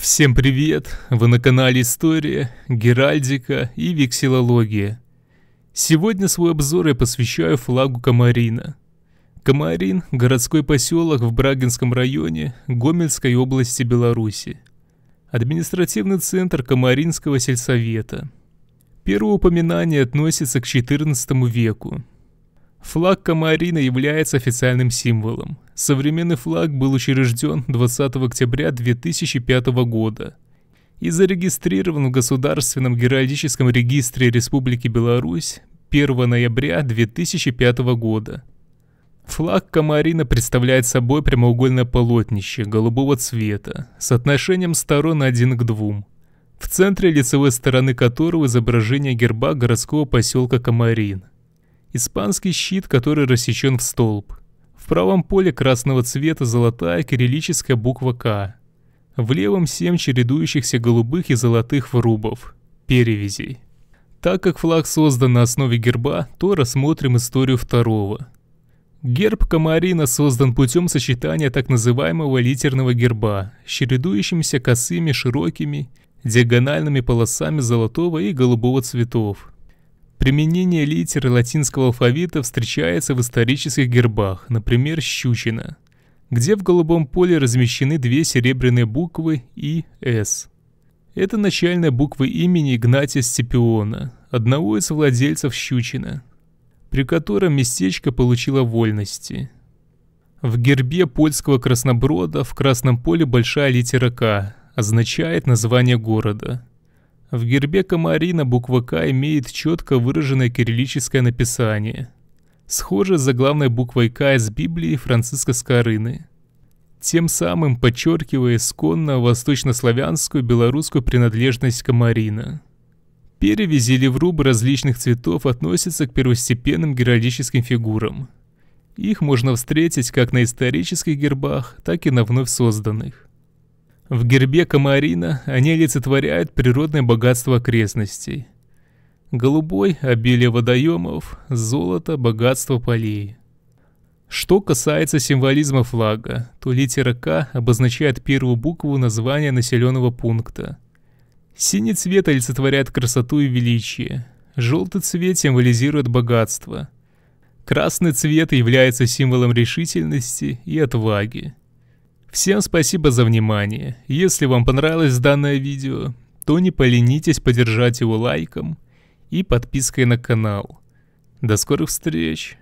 Всем привет! Вы на канале История, Геральдика и Вексилология. Сегодня свой обзор я посвящаю флагу Комарина. Комарин – городской поселок в Брагинском районе Гомельской области Беларуси. Административный центр Комаринского сельсовета. Первое упоминание относится к XIV веку – Флаг Камарина является официальным символом. Современный флаг был учрежден 20 октября 2005 года и зарегистрирован в Государственном геральдическом регистре Республики Беларусь 1 ноября 2005 года. Флаг Камарина представляет собой прямоугольное полотнище голубого цвета с отношением сторон 1 к 2, в центре лицевой стороны которого изображение герба городского поселка Камарин. Испанский щит, который рассечен в столб. В правом поле красного цвета золотая кириллическая буква «К». В левом семь чередующихся голубых и золотых врубов – перевязей. Так как флаг создан на основе герба, то рассмотрим историю второго. Герб Камарина создан путем сочетания так называемого литерного герба с чередующимися косыми, широкими, диагональными полосами золотого и голубого цветов, Применение литер латинского алфавита встречается в исторических гербах, например, «щучина», где в голубом поле размещены две серебряные буквы И, и С. Это начальные буквы имени Игнатия Степиона, одного из владельцев Щучина, при котором местечко получило вольности. В гербе польского красноброда в красном поле большая литера «К» означает название города – в гербе комарина буква «К» имеет четко выраженное кириллическое написание. Схоже с заглавной буквой «К» из Библии Франциска Скорыны. Тем самым подчеркивая исконно восточнославянскую белорусскую принадлежность комарина. Перевязи или различных цветов относятся к первостепенным геральдическим фигурам. Их можно встретить как на исторических гербах, так и на вновь созданных. В гербе комарина они олицетворяют природное богатство окрестностей. Голубой – обилие водоемов, золото – богатство полей. Что касается символизма флага, то литера «К» обозначает первую букву названия населенного пункта. Синий цвет олицетворяет красоту и величие. Желтый цвет символизирует богатство. Красный цвет является символом решительности и отваги. Всем спасибо за внимание. Если вам понравилось данное видео, то не поленитесь поддержать его лайком и подпиской на канал. До скорых встреч!